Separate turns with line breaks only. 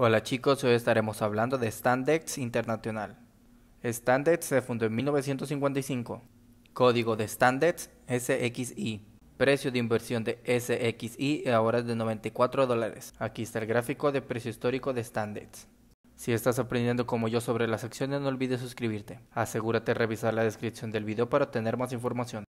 Hola chicos, hoy estaremos hablando de Standex Internacional. Standex se fundó en 1955. Código de Standex SXI. Precio de inversión de SXI ahora es de 94 dólares. Aquí está el gráfico de precio histórico de Standex. Si estás aprendiendo como yo sobre las acciones no olvides suscribirte. Asegúrate de revisar la descripción del video para obtener más información.